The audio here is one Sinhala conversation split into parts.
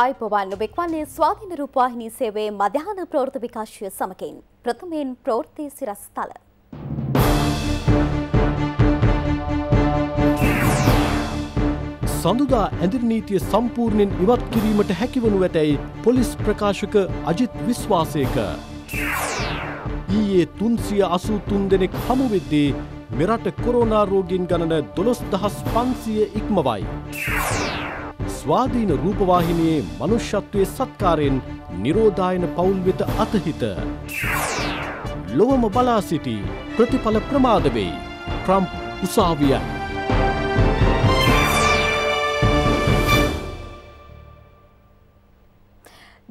ආයිපවන් ඔබෙක් වන්නේ ස්වාධීන රූපවාහිනී සේවයේ මධ්‍යහන ප්‍රවෘත්ති විකාශය සමගින් ප්‍රථමයෙන් ප්‍රවෘත්ති සිරස්තල. සඳුදා ඇඳිරි නීතිය සම්පූර්ණයෙන් ඉවත් කිරීමට හැකිවනු ඇතැයි පොලිස් ප්‍රකාශක අජිත් විශ්වාසයක. ඊයේ තුන්සිය අසූ තුන් දෙනෙක් හමුවෙද්දී මෙරට කොරෝනා රෝගීන් ගණන දොළොස් දහස් පන්සිය ඉක්මවයි. ස්වාධීන රූපවාහිනයේ මනුෂ්‍යත්වය සත්කාරයෙන් නිරෝධායන පවුල් වෙත අතහිත. ලොවම බලා සිටි ප්‍රතිඵල ප්‍රමාදවෙයි ට්‍රම්ප් උසාවියයි.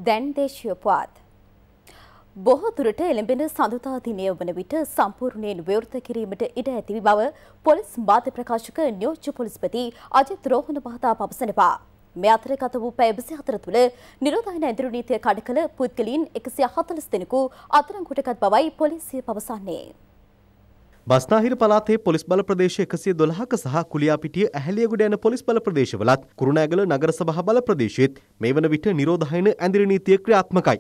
දැන් දේශයපුවාත්. බොහෝ දුරට එළඹෙන සඳුදා දිනය වන විට සම්පූර්ණයෙන් විවෘත කිරීමට ඉඩ ඇති බව පොලිස් මාධ්‍ය ප්‍රකාශක නියෝජ්‍ය පොලිස්පති අජිත් රෝහණ මහතා පවසනවා. මේ අතර ගත වූ පැය 24 තුළ නිරෝධායන ඇඳුරු නීතිය කඩ කළ පුද්ගලයන් 140 දෙනෙකු අත්අඩංගුවටගත් බවයි පොලිසිය පවසන්නේ. බස්නාහිර පලාතේ පොලිස් බල ප්‍රදේශ එකසිය දොළහක සහ කුලියාපිටිය ඇහැලියගුඩ යන පොලිස් බල ප්‍රදේශවලත් කුරුණෑගල නගර සභහ බල ප්‍රදේශයත් මේ වන විට නිරෝධායන ඇඳිරනීතිය ක්‍රියාත්මකයි.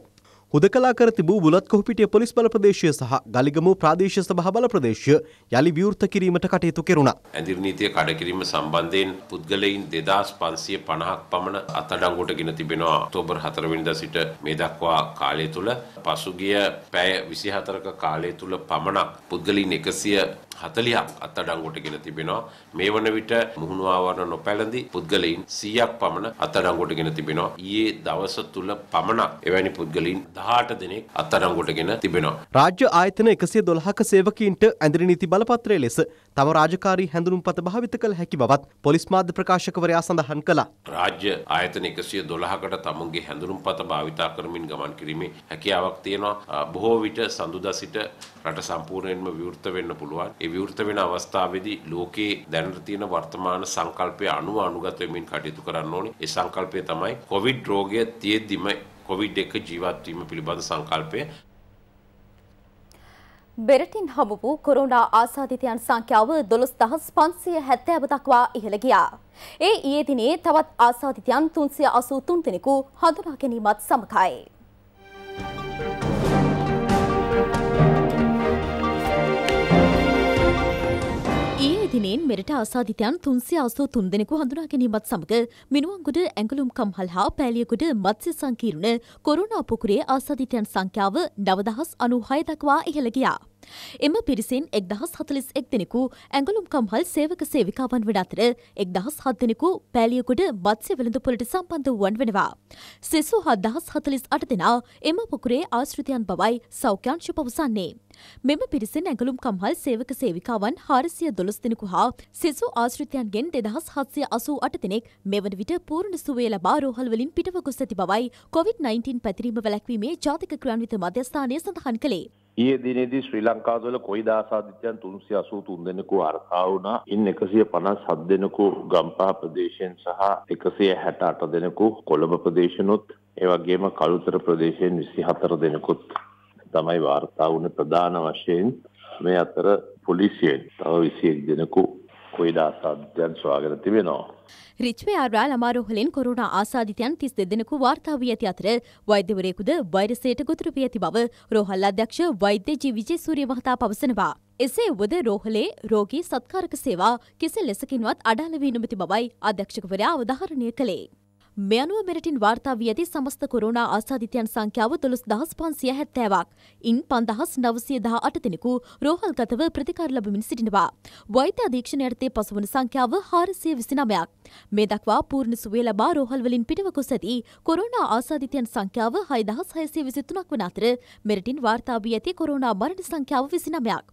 හුදකලා කර තිබූ බුලත් කොහොපිටිය පොලිස් බල ප්‍රදේශය සහ ගලිගමුව ප්‍රාදේශීය සභා බල ප්‍රදේශය යලි විවෘත කිරීමට කටයුතු කෙරුණා. ඇඳිරි නීතිය කඩ කිරීම සම්බන්ධයෙන් පුද්ගලයින් 2550ක් පමණ අත්අඩංගුවට ගෙන තිබෙනවා ඔක්තෝබර් 4 වෙනිදා සිට මේ දක්වා කාලය තුල පසුගිය පැය 24ක කාලය තුල පමණක් පුද්ගලයින් 100 හතලියක් අත්තඩංගොට ගෙන තිබෙනවා. මේ වන විට මුහුණු ආවරණ නොපැළඳි පුද්ගලයින් සීයක් පමණ අත්තඩංගොට ගෙන තිබෙනවා. ඊයේ දවස තුළ පමණක් එවැනි පුද්ගලින් දහට දෙනෙක් අත්තඩංගොට ගෙන තිබෙනවා. රාජ්‍ය ආයතන එකසිය දොළහක සේවකීන්ට ඇඳරි නීති බලපත්‍රය ලෙස තම රාජකාරී හැඳුනුම් පත භාවිත කළ හැකි බවත් පොලිස් මාධ්‍ය ප්‍රකාශකවරයා සඳහන් කළා. රාජ්‍ය ආයතන එකසිය දොළහකට තමුන්ගේ හැඳුනුම් පත භාවිතා කරමින් ගමන් කිරීමේ හැකියාවක් තියෙනවා. බොහෝ විට සඳුදා සිට රට සම්පූර්ණයෙන්ම විවෘත වෙන්න පුළුවන්. ඒ විවෘත වෙන අවස්ථාවේදී ලෝකයේ දැනට තියෙන වර්තමාන සංකල්පය අනුව අනුගත වෙමින් කටයුතු කරන්න ඕනේ. ඒ සංකල්පය තමයි කොවිඩ් රෝගය තියෙද්දිම කොවිඩ් එක ජීවත් වීම පිළිබඳ සංකල්පය. බෙරටින් හමු වූ කොරෝනා ආසාදිතයන් සංඛ්‍යාව 12570 දක්වා ඉහළ ගියා. ඒ ඊයේ දිනේ තවත් ආසාදිතයන් 383 දෙනෙකු හඳුනා ගැනීමත් සමගයි. මේ දිනෙන් මෙරට ආසාධිතයන් තුන්සිය අසූ තුන්දෙනෙකු හඳුනා ගැනීමත් සමඟ මිනුවන්ගොඩ ඇඟලුම් කම්හල් හා පෑලියකුඩ මත්ස්‍ය සංකීර්ණ කොරුණා පොකුරේ ආසාධිතයන් සංඛ්‍යාව නවදහස් අනු හය දක්වා ඉහළගියා. එම පිරිසෙන් එක්දහස් හතලිස් එක් දෙනෙකු ඇඟලුම් කම්හල් සේවක සේවිකාවන් වන අතර එක්දහස් හත් දෙනෙකු පෑලියකුඩ බත්සය වෙළඳ පොලට සම්බන්ධ වුවන් වෙනවා. සෙසු හත්දහස් හතලිස් අට දෙනා එම පොකුරේ ආශ්‍රතියන් බවයි සෞඛ්‍යංශ පවසන්නේ. මෙම පිරිසෙන් ඇඟලුම් කම්හල් සේවක සේවිකාවන් හාරසිය දොළස් දෙනෙකු හා සෙසු ආශ්‍රතයන්ගෙන් දෙදහස් හත්සය අසූ අට දෙනෙක් මෙවන විට පූර්ණ සුවේ ලබා රෝහල්වලින් පිටව ගොස් ඇති බවයි කොවිD-19 පැතිරීම වැලැක්වීමේ ජාතික ක්‍රියන්විත මධ්‍යස්ථානය සඳහන් කළේ. ඒ දිනේදී ශ්‍රී ලංකාවල කොයි දාසාධිත්‍යයන් තුන්සිය අසූ තුන් දෙනෙකු අර්ථාවුනා ඉන් එකසිය පනස් හත් දෙනෙකු ගම්පා ප්‍රදේශයෙන් සහ එකසිය හැට අට දෙනෙකු කොළඹ ප්‍රදේශනුත් ඒවගේම කළුතර ප්‍රදේශයෙන් විසි හතර දෙනෙකුත් තමයි වාර්තා වුණ ප්‍රධාන වශයෙන් මේ අතර පොලිසියෙන් තව විසියෙක් දෙනෙකු කුයිඩ ආසාධිතයන් සොයාගෙන තිබෙනවා. රිච්වේ ආරාල් අමාරුහලින් කොරුණ ආසාධිතයන් තිස් දෙදෙනෙකු වාර්තා වී ඇති අතර වෛද්‍යවරයෙකුද වෛරසයට ගොතුරු වී ඇති බව රෝහල් අධ්‍යක්ෂ වෛද්‍ය ජී විජේ සූරිය මහතා පවසනවා. එසේ වුවද රෝහලේ රෝගී සත්කාරක සේවා කිසි ලෙසකින්වත් අඩාල වී නොමැති බවයි අධ්‍යක්ෂකවරයා අවධාරණය කළේ. මෙයනුව මෙරටින් වාර්තා වී ඇති සමස්ත කොරෝනා ආසාධිතයන් සංඛ්‍යාව දොළොස් දහස් පන්සිය හැත්තෑවක්. ඉන් පන්දහස් නවසිය දහ අට දෙනෙකු රෝහල්ගතව ප්‍රතිකාර ලබමින් සිටිනවා. වෛද්‍ය අධීක්ෂණ යටතේ පසුවන සංඛ්‍යාව හාරසිය විසිනමයක්. මේ දක්වා පූර්ණ සුවේ ලබා රෝහල්වලින් පිටව ගොස් ඇති කොරෝනා ආසාධිතයන් සංඛ්‍යාව හයදහස් හයසේ විසිතුනක් වන අතර මෙරටින් වාර්තා වී ඇති කොරෝනා මරණ සංඛ්‍යාව විසිනමයක්.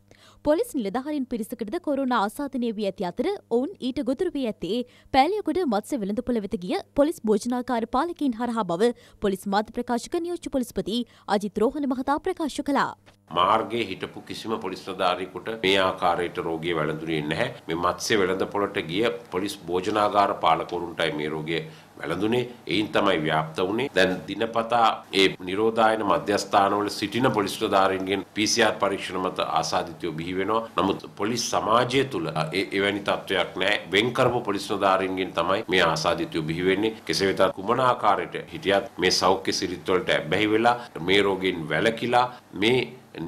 පොලිස් නිලධහරින් පිරිසකටද කොරුණ ආසාතනය වී ඇති අතර ඔවුන් ඊට ගොතුර වී ඇත්තේ පෑලියකුඩ මත්ස වෙළඳපොළ වෙත ගිය පොලිස් භෝජනාකාර පාලකින් හරහා බව පොලිස් මාධ්‍ය ප්‍රකාශක නියෝච්ච පොලිස්පති අජිත් රෝහණ මහතා ප්‍රකාශ කළා. මාර්ගයේ හිටපු කිසිම පොලිස් නිලධාරියෙකුට මේ ආකාරයට රෝගිය වැළඳුනේ නැහැ. මේ මත්ස්‍ය වෙළඳපොළට ගිය පොලිස් භෝජනාගාර පාලකවරුන්ටයි මේ රෝගය වැළඳුනේ. එයින් තමයි ව්‍යාප්ත වුනේ. දැන් දිනපතා ඒ නිරෝධායන මධ්‍යස්ථානවල සිටින පොලිස් නිලධාරීන්ගෙන් PCR පරීක්ෂණ මත ආසාදිතයෝ බිහි වෙනවා. නමුත් පොලිස් සමාජය තුල එවැනි තත්වයක් නැහැ. වෙන් කරපු පොලිස් නිලධාරීන්ගෙන් තමයි මේ ආසාදිතයෝ බිහි වෙන්නේ. කෙසේ වෙතත් කුමන ආකාරයට හිටියත් මේ සෞඛ්‍ය සිරිත් වලට ඇබ්බැහි වෙලා මේ රෝගයෙන් වැළකීලා මේ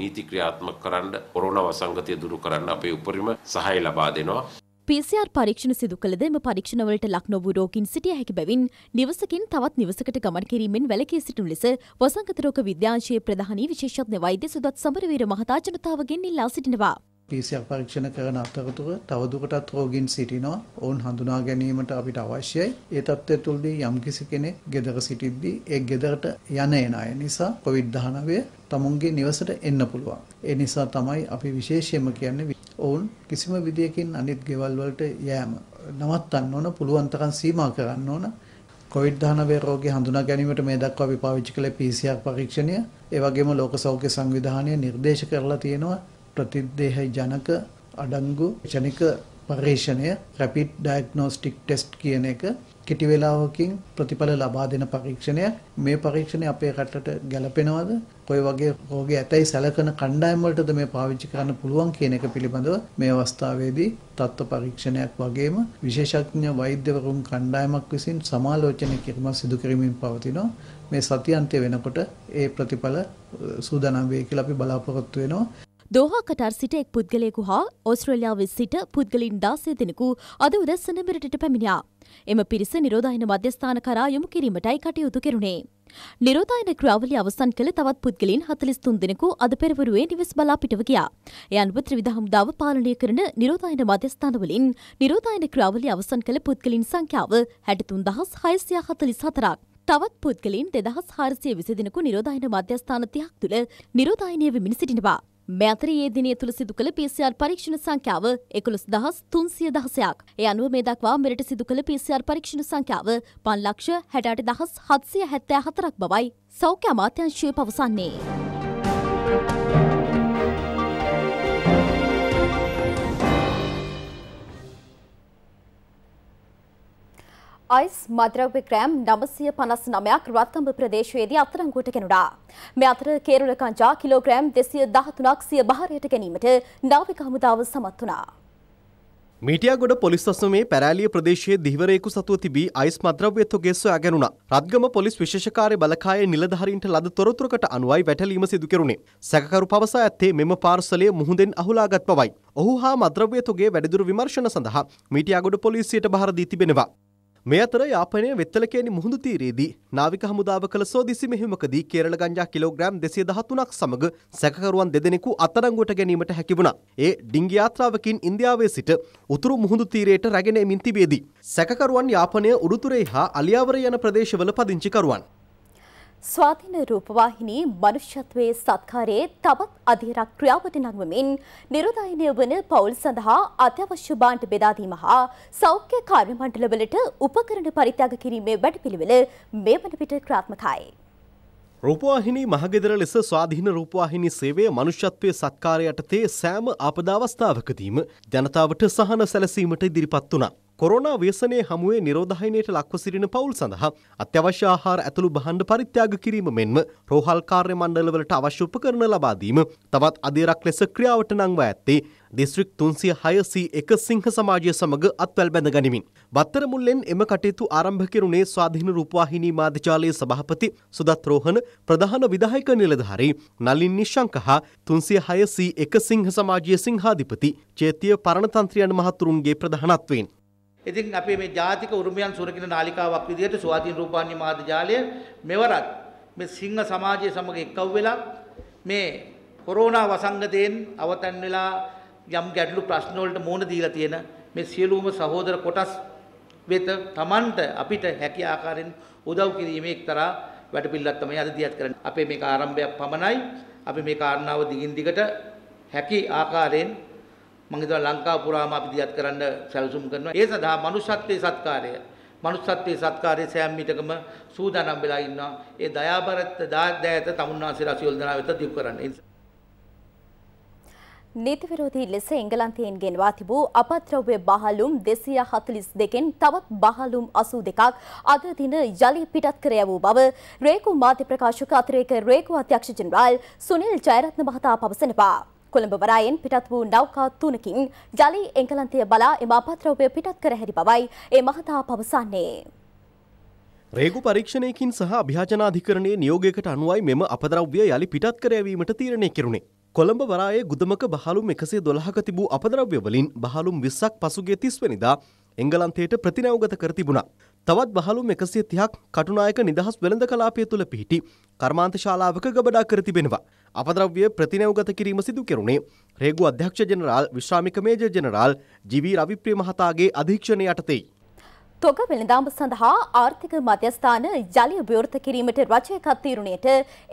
නීති ක්‍රියාත්මක කරන්න කොරෝනා වසංගතය දුරු කරන්න අපේ උපරිම සහාය ලබා දෙනවා. PCR පරීක්ෂණ සිදු කළද එම පරීක්ෂණවලට ලක් නොවූ රෝගීන් සිටිය හැකි බැවින් නිවසකින් තවත් නිවසකට ගමන් කිරීමෙන් වැළකී සිටිනු ලෙස වසංගත රෝග විද්‍යාංශයේ ප්‍රධානී විශේෂඥ වෛද්‍ය සුදත් සමරවීර මහතා ජනතාවගෙන් ඉල්ලා සිටිනවා. PCR පරීක්ෂණ කරන අතරතුර තවදුරටත් රෝගීන් සිටිනවා. ඔවුන් හඳුනා ගැනීමට අපිට අවශ්‍යයි. ඒ தත්ත්වය තුලදී යම්කිසි කෙනෙක් ගෙදර සිටිද්දී ඒ ගෙදරට යන එන අය නිසා COVID-19 තමුන්ගේ නිවසට එන්න පුළුවන්. ඒ නිසා තමයි අපි විශේෂයෙන්ම කියන්නේ ඔවුන් කිසිම විදියකින් අනිත් ගෙවල් වලට යෑම නවත්තන්න ඕන, පුළුවන් තරම් සීමා කරන්න ඕන. කොවිD-19 රෝගී හඳුනා ගැනීමට මේ දක්වා අපි පාවිච්චි කළේ PCR පරීක්ෂණය. ඒ වගේම ලෝක සෞඛ්‍ය සංවිධානය නිර්දේශ කරලා තියෙනවා ප්‍රතිදේහ ජනක අඩංගු ජනික පර්යේෂණය රැපිඩ් ඩයග්නොස්ටික් ටෙස්ට් කියන එක කෙටි වේලාවකින් ප්‍රතිඵල ලබා දෙන පරීක්ෂණයක් මේ පරීක්ෂණය අපේ රටට ගැලපෙනවද කොයි වගේ රෝග ඇතැයි සැලකන කණ්ඩායම් වලටද මේ පාවිච්චි කරන්න පුළුවන් කියන එක පිළිබඳව මේ අවස්ථාවේදී තත්ත්ව පරීක්ෂණයක් වගේම විශේෂඥ වෛද්‍යවරුන් කණ්ඩායමක් විසින් සමාලෝචනය කිරීම සිදු කරමින් පවතිනවා මේ සති අන්තය වෙනකොට ඒ ප්‍රතිඵල සූදානම් වෙයි කියලා අපි බලාපොරොත්තු වෙනවා දෝහා කටර් සිට එක් පුද්ගලයෙකු හා ඔස්ට්‍රේලියාවේ සිට පුද්ගලින් දාසය දෙනෙකු අද උදැස් සනබරටට පැමිණියා. එම පිරිස නිරෝධායන මධ්‍යස්ථාන කරා යොමු කිරීමටයි කටයුතු කෙරුණේ. නිරෝධායන ක්‍රියාවලිය අවසන් කළ තවත් පුද්ගලින් 43 දෙනෙකු අද පෙරවරුවේ නිවෙස් බලා පිටව ගියා. ඒ අනුව ත්‍රිවිධ හමුදාව පාලනය කරන නිරෝධායන මධ්‍යස්ථානවලින් නිරෝධායන ක්‍රියාවලිය අවසන් කළ පුද්ගලින් සංඛ්‍යාව 63644ක්. තවත් පුද්ගලින් 2420 දෙනෙකු නිරෝධායන මධ්‍යස්ථාන 30ක් තුල නිරෝධායනය වෙමින් සිටිනවා. මැතරයේ දිනය තුළ සිදු කළ PCR පරීක්ෂණ සංඛ්‍යාව එකොළොස් දහස් තුන්සිය දහසයක්. ඒ අනුව මේ දක්වා මෙරට සිදු කළ PCR පරීක්ෂණ සංඛ්‍යාව පන් ලක්ෂ හැටට දහස් හත්සිය හැත්තෑ හතරක් බවයි සෞඛ්‍ය අමාත්‍යංශය පවසන්නේ. අයිස් මද්‍රව්‍ය ග්‍රෑම් නමසය පනස් නමයක් රත්තම්භ ප්‍රදේශයේදී අත්තරංගුවට කෙනුඩා. මෙ අතර කේරුල කංචා කිලෝග්‍රෑම් දෙසිය දහතුනක් සිය භාරයට ගැනීමට නාවික හමුදාව සමත් වනා. මීටියගොඩ පොලිස් අසුමේ පැරෑලිය ප්‍රදේශයේ දිවරයෙකු සතුව තිබී අයිස් මද්‍රව්‍ය තොගේ සොයා ගැනුණා. රත්ගම පොලිස් විශේෂකාරය බලකායේ නිලධාරීන්ට ලද තොරතුරකට අනුවයි වැටලීම සිදු කෙරුණේ. සැකකරු පවසා ඇත්තේ මෙම පාර්සලය මුහුදෙන් අහුලාගත් බවයි. ඔහු හා මද්‍රව්‍ය තොගේ වැඩිදුර විමර්ශන සඳහා මීටියගොඩ පොලිසියට භාර දී තිබෙනවා. මේ අතර යාපනය වෙත්තලකේනි මුහුදු තීරයේදී නාවික හමුදාව කළ සෝදිසි මෙහිමකදී කේරළ ගංජා කිලෝග්‍රෑම් 213ක් සමග සැකකරුවන් දෙදෙනෙකු අත්අඩංගුවට ගැනීමට හැකි වුණා. ඒ ඩිංගි යාත්‍රාවකින් ඉන්දියාවේ සිට උතුරු මුහුදු තීරයට රැගෙන එමින් තිබේදී සැකකරුවන් යාපනය උඩුතුරේ හා අලියාවර යන ප්‍රදේශවල පදිංචිකරුවන් ස්වාධීන රූපවාහිනී මනුෂ්‍යත්වයේ සත්කාරයේ තවත් අධීරක් ක්‍රියාවට නංවමින් නිරෝධායනය වන පවුල් සඳහා අත්‍යවශ්‍ය බාණ්ඩ බෙදාදීම හා සෞඛ්‍ය කාර්ය මණ්ඩලවලට උපකරණ පරිත්‍යාග කිරීමේ වැඩපිළිවෙල මේ වන විට ක්‍රාත්මකයි. රූපවාහිනී මහගෙදර ලෙස ස්වාධීන රූපවාහිනී සේවය මනුෂ්‍යත්වය සත්කාරයටතේ සෑම අපදාවස්ථාවකදීම ජනතාවට සහන සැලසීමට ඉදිරිපත් වනා. කොරෝනා ව්‍යසනය හමුවේ නිරෝධහයනයට ලක්ව සිටින පවුල් සඳහා අත්‍යවශ්‍ය ආහාර ඇතුළු බහණ්ඩ පරිත්‍යාග කිරීම මෙන්ම රෝහල් කාර්ය මණ්ඩලවලට අවශ්‍ය උපකරණ ලබා දීම තවත් අධීරක් ලෙස ක්‍රියාවට නංවා ඇත්තේ දිස්ත්‍රික් තුන්සිය හයසී එක සිංහ සමාජය සමඟ අත්වැල් බැඳ ගනිමින්. බත්තර මුල්ලෙන් එම කටයුතු ආරම්භ කෙරුණේ ස්වාධීන රූපවාහිනී මාධ්‍යාලයේ සභාපති සුදත් රෝහණ ප්‍රධාන විධායක නිලධාරී නලින් නිශංක හා තුන්සිය හයසී එක සිංහ සමාජය සිංහාධිපති චේතිය පරණතන්ත්‍රයන් මහතුරුන්ගේ ප්‍රධානත්වයෙන්. ඉතින් අපේ මේ ජාතික උරුමයන් සුරකින නාලිකාවක් විදිහට ස්වාධීන රූපාන්‍ය මාධ්‍ය ජාලය මෙවරත් මේ සිංහ සමාජය සමග එක්කව් වෙලා මේ කොරෝනා වසංගතයෙන් අවතන් වෙලා යම් ගැටලු ප්‍රශ්න වලට මුහුණ දීලා තියෙන මේ සියලුම සහෝදර කොටස් වෙත Tamanට අපිට හැකි ආකාරයෙන් උදව් කිරීමේ එක්තරා වැඩපිළිවෙලක් තමයි අද දියත් කරන්නේ. අපේ මේක ආරම්භයක් පමණයි. අපි මේ කාරණාව දිගින් දිගට හැකි ආකාරයෙන් මම හිතනවා ලංකාව පුරාම අපි දියත් කරන්න සැලසුම් කරනවා. ඒ සඳහා මනුෂ්‍යත්වයේ සත්කාරය මනුෂ්‍යත්වයේ සත්කාරයේ සෑම විටකම සූදානම් වෙලා ඉන්නවා. ඒ දයාබරත් දායත තමුන්නාන්සේ රසියොල් දනා වෙත දීප කරන්න. නීති විරෝධී ලෙස එංගලන්තයෙන් ගෙන්වා තිබූ අපද්‍රව්‍ය බහලුම් 242කින් තවත් බහලුම් 82ක් අද දින යලි පිටත් කර යවූ බව රේකු මාධ්‍ය ප්‍රකාශක අතිරේක රේකු අධ්‍යක්ෂ ජෙනරාල් සුනිල් ජයරත්න මහතා පවසනවා. කොළඹ වරායෙන් පිටත් වූ නෞකා තුනකින් ජලි එංගලන්තය බලා එම අපද්‍රව්‍ය පිටත් කර හැරි බවයි ඒ මහතා පවසන්නේ. රේගු පරීක්ෂණයකින් සහ අභ්‍යාජනාධිකරණයේ නියෝගයකට අනුවයි මෙම අපද්‍රව්‍ය යළි පිටත් කර යැවීමට තීරණය කෙරුණේ. කොළඹ වරායේ ගුදමක බහලුම් එකසේ දොළහක තිබූ අපද්‍රව්‍ය වලින් බහලුම් විස්සක් පසුගේ තිස්වනිදා එංගලන්තයට ප්‍රතිනවගත කර තිබුණා. තවත් බහලුම් 130ක් කටුනායක නිදහස් වෙළඳ කලාපය තුල පිහිටි කර්මාන්ත ශාලාවක ගබඩා කර තිබෙනවා. අපද්‍රව්‍ය ප්‍රතිනවගත කිරීම සිදු කෙරුණේ රේගු අධ්‍යක්ෂ ජෙනරාල් විශ්‍රාමික මේජර් ජෙනරාල් ජී.වී. රවිප්‍රිය මහතාගේ අධීක්ෂණය යටතේ. තොග වෙළඳාම සඳහා ආර්ථික මධ්‍යස්ථාන ජලය ව්‍යවෘත කිරීමට රජය කත් තීරණයට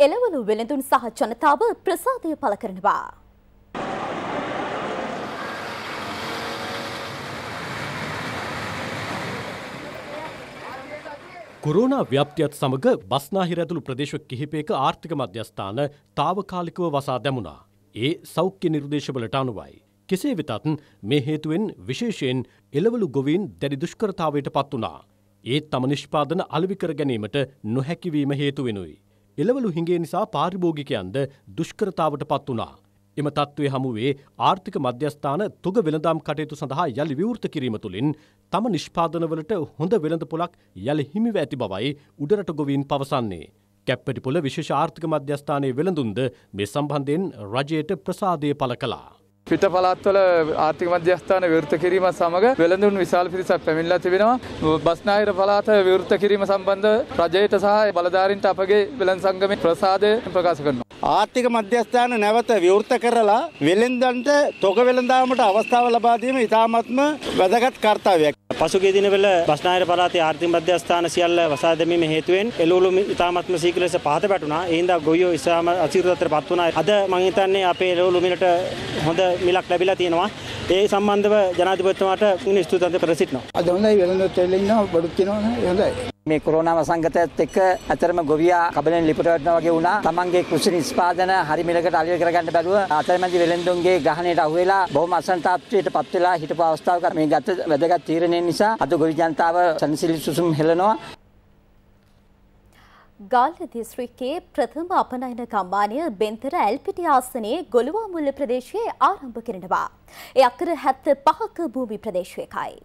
එළවලු වෙළඳුන් සහ ජනතාව ප්‍රසාදය පළ කරනවා. කොරෝනා ව්‍යප්තියත් සමඟ බස්නාහි රැතුළු ප්‍රදේශ කිහිපයක ආර්ථික මධ්‍යස්ථාන තාවකාලිකව වසා දැමුණා. ඒ සෞඛ්‍ය නිර්දේශවලට අනුවයි. කෙසේ වෙතත් මේ හේතුවෙන් විශේෂයෙන් එළවලු ගොවීන් දැඩි දුෂ්කරතාවයට පත් වුණා. ඒ තම නිෂ්පාදන අලවිකර ගැනීමට නොහැකිවීම හේතුවෙනුයි. එළවලු හිගේ නිසා පාරිභෝගිකයන්ද දුෂ්කරතාවට පත් වුණා. එම තත්ත්වය හමුවේ ආර්ථික මධ්‍යස්ථාන තුග වෙළඳාම් කටයුතු සඳහා යළි විවෘත කිරීම තුළින් තම නිෂ්පාදනවලට හොඳ වෙළඳ පොලක් යළි හිමිව ඇති බවයි උඩරට ගොවීන් පවසන්නේ. කැප්පටිපොල විශේෂ ආර්ථික මධ්‍යස්ථානයේ වෙළඳුන්ද මේ සම්බන්ධයෙන් රජයට ප්‍රසාදය පළ කළා. පිට පළාත්වල ආර්ථික මධ්‍යස්ථාන විවෘත කිරීම සමග වෙළඳුන් විශාල පිරිසක් පැමිණලා තිබෙනවා. බස්නාහිර පළාත විවෘත කිරීම සම්බන්ධ රජයට සහ බලධාරීන්ට අපගේ වෙළඳ සංගමේ ප්‍රසාදය ප්‍රකාශ කරනවා. ආර්ථික මධ්‍යස්ථාන නැවත විවෘත කරලා වෙළෙන්දන්ට තොග වෙළඳාමට අවස්ථාව ලබා දීම ඉතාමත්ම වැදගත් කර්තව්‍යයක්. පසුගිය දිනවල බස්නාහිර පළාතේ ආර්ථික මධ්‍යස්ථාන සියල්ල වසා දැමීම හේතුවෙන් එළවලු ඉතාමත්ම සීඝ්‍ර ලෙස පහත පැටුණා. ඒ හින්දා ගොවියෝ ඉතාම අසීරුතත්වයට පත් වුණා. අද මම හිතන්නේ අපේ එළවලු මිලට හොඳ මිලක් ලැබිලා තියෙනවා. ඒ සම්බන්ධව ජනාධිපතිතුමාට ස්තුතිවන්ත කර සිටිනවා. අද හොඳයි වෙළඳ තෙල්ල ඉන්නවා බඩුත් තියෙනවා හොඳයි. මේ කොරෝනාව සංගතයත් එක්ක ඇතරම ගොවියා කබලෙන් ලිපට වැටෙනවා වගේ වුණා. තමන්ගේ කෘෂි නිෂ්පාදන හරි මිලකට අලිය කරගන්න බැරුව අතරමැදි වෙලෙන්දුන්ගේ ගහණයට අහු වෙලා බොහොම අසන්තාප්තියට පත් වෙලා හිටපු අවස්ථාවක මේ ගත වැදගත් තීරණය නිසා අද ගොවි ජනතාව සනසිලි සුසුම් හෙළනවා. ගාල්ල දිස්ත්‍රික්කයේ ප්‍රථම අපනයන කම්මානය බෙන්තර ඇල්පිටි ආසනයේ ගොළුවා මුල්ල ප්‍රදේශයේ ආරම්භ කරනවා. එය අක්කර 75ක භූමි ප්‍රදේශයකයි.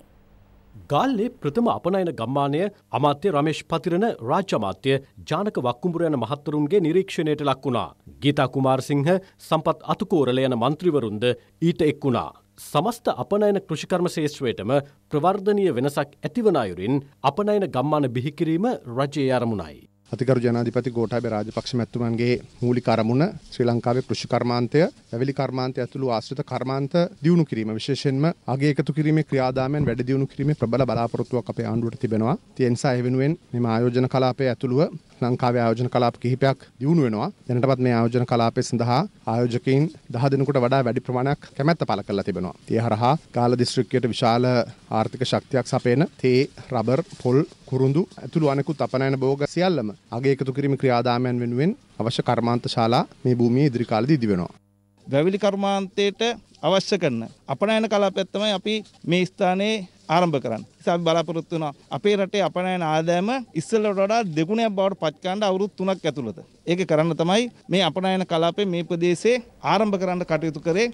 ගාල්ලේ ප්‍රථම අපනයන ගම්මානය අමාත්‍ය රමේෂ් පතිරණ රාජ්‍යමාත්‍ය ජානක වක්කුඹුර යන මහත්වරුන්ගේ නිරීක්ෂණයට ලක් වුණා. ගීතා කුමාරසිංහ සම්පත් අතුකෝරල යන මන්ත්‍රීවරුන්ද ඊට එක් වුණා. සමස්ත අපනයන කෘෂිකර්ම ශේෂ්ත්‍රයටම ප්‍රවර්ධනීය වෙනසක් ඇතිවන අයුරින් අපනයන ගම්මාන බිහිකිරීම රජයේ අරමුණයි. අතිකරු ජනාධිපති ගෝඨාභය රාජපක්ෂ මැතිතුමන්ගේ මූලික අරමුණ ශ්‍රී ලංකාවේ කෘෂි කර්මාන්තය, වැවිලි කර්මාන්තය ඇතුළු ආශ්‍රිත කර්මාන්ත දියුණු කිරීම විශේෂයෙන්ම අගය එකතු කිරීමේ ක්‍රියාදාමයන් වැඩි දියුණු කිරීමේ ප්‍රබල බලාපොරොත්තුවක් අපේ ආණ්ඩුවට තිබෙනවා. ඒ නිසා ඒ වෙනුවෙන් මේ ආයෝජන කලාපය ඇතුළුව ලංකාවේ ආයෝජන කලාප කිහිපයක් දියුණු වෙනවා. දැනටමත් මේ ආයෝජන කලාපය සඳහා ආයෝජකයින් 10 දිනකට වඩා වැඩි ප්‍රමාණයක් කැමැත්ත පළ කරලා තිබෙනවා. ඒ හරහා ගාල්ල දිස්ත්‍රික්කයට විශාල ආර්ථික ශක්තියක් සපයන තේ, රබර්, පොල්, කුරුඳු ඇතුළු අනෙකුත් අපනයන භෝග සියල්ලම අගේ එකතු කිරීම ක්‍රියාදාමයන් වෙනුවෙන් අවශ්‍ය කර්මාන්ත ශාලා මේ භූමියේ ඉදිරි කාලෙදී ඉදි වෙනවා. වැවිලි කර්මාන්තයට අවශ්‍ය කරන අපනයන කලාපයක් තමයි අපි මේ ස්ථානයේ ආරම්භ කරන්න. ඉතින් අපි බලාපොරොත්තු වෙනවා අපේ රටේ අපනයන ආදායම ඉස්සෙල්ලට වඩා දෙගුණයක් බවට පත් කරන්න අවුරුදු 3ක් ඇතුළත. ඒක කරන්න තමයි මේ අපනයන කලාපේ මේ ප්‍රදේශයේ ආරම්භ කරන්න කටයුතු කරේ.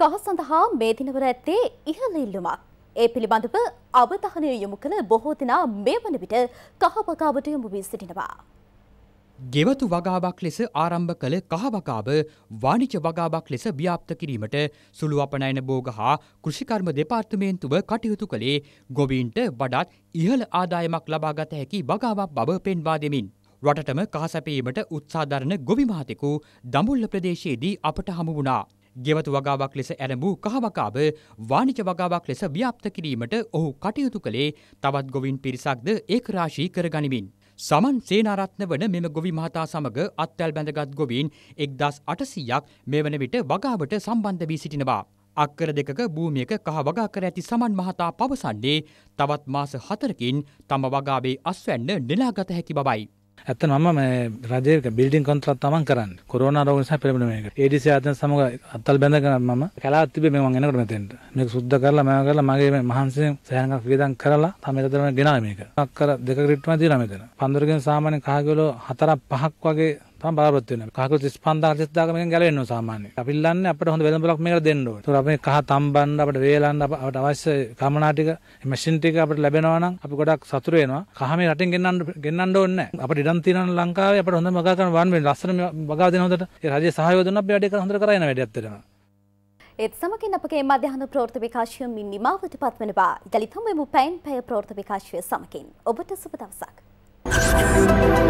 කහ සඳහා මේ දිනවර ඇත්තේ ඉහළ ඉල්ලුමක්. ඒ පිළිබඳව අවධානය යොමු කළ බොහෝ දෙනා මේ වන විට කහ වගාවට යොමු වී සිටිනවා. ගෙවතු වගාවක් ලෙස ආරම්භ කළ කහවකාව වානිච වගාවක් ලෙස ව්‍යාප්ත කිරීමට සුළු අපනයන බෝග හා කෘෂිකර්ම දෙපාර්තමේන්තුව කටයුතු කළේ ගොවීන්ට වඩාත් ඉහළ ආදායමක් ලබාගත හැකි වගාවක් බව පෙන්වා දෙමින්. රටටම කහසැපීමට උත්සාධරණ ගොවිමහතෙකු දමුල්ල ප්‍රදේශයේදී අපට හමු වුණා. ගෙවතු වගාවක් ලෙස ඇරඹූ කහවකාව වානිච වගාවක් ලෙස ව්‍යාප්ත කිරීමට ඔහු කටයුතු කළේ තවත් ගොවින් පිරිසක්ද ඒකරාශී කරගනිමින්. සමන් සේනාරත්න වන මෙම ගොවි මහතා සමග අත්තැල් බැඳගත් ගොවීන් එක්දස් අටසීයක් මේ වන විට වගාවට සම්බන්ධ වී සිටිනවා. අක්කර දෙකක භූමියක කහ වගා කර ඇති සමන් මහතා පවසන්නේ තවත් මාස හතරකින් තම වගාවේ අස්වැන්න නෙලාගත හැකි බවයි. ඇත්තන මම මේ රජයක බිල්ඩින් කොන්ත්‍රාත් තමන් කරන්න කොරෝන රෝග නිසා පෙළඹෙන මේක. ඒඩීසී ආයතන සමග අත්තල් බැඳගෙන මම කලාවක් තිබේ මේ මම එනකොට මෙතෙන්ට. මේක සුද්ධ කරලා මම කරලා මගේ මේ මහන්සියෙන් සෑහනක් වේදන් කරලා තමයි මෙතනම ගෙනාවේ මේක. අක්කර දෙක රිට්ටුවක් දීලා මෙතන. පන්දරගෙන් සාමාන්‍ය කහගවල හතරක් පහක් වගේ තම බලාපොරොත්තු වෙනවා. කහකුරු 35000 මේකෙන් ගැලවෙන්න ඕන සාමාන්‍යයෙන්. අපි ඉල්ලන්නේ අපිට හොඳ වෙළඳපොලක් මේකට දෙන්න ඕනේ. ඒතකොට අපි කහ තම්බන්න අපිට වේලන්න අපිට අවශ්‍ය කමනා ටික මැෂින් ටික අපිට ලැබෙනවා නම් අපි ගොඩක් සතුටු වෙනවා. කහ මේ රටින් ගෙන්නන්න ගෙන්නන්න ඕනේ නැහැ. අපිට ඉඩම් තියෙනවා ලංකාවේ අපිට හොඳ මගා කරන වන් වෙන ලස්සන මගා දෙන හොඳට. ඒ රජයේ සහයෝගය දුන්නා අපි වැඩේ හොඳට කරගෙන වැඩේ ඇත්තටම. ඒත් සමගින් අපගේ මධ්‍යහන ප්‍රෝර්ථ විකාශය මින් නිමාවට පත්වනවා. දලිතම මෙමු පැන් පැය ප්‍රෝර්ථ විකාශය සමගින්. ඔබට සුබ දවසක්. Thank you.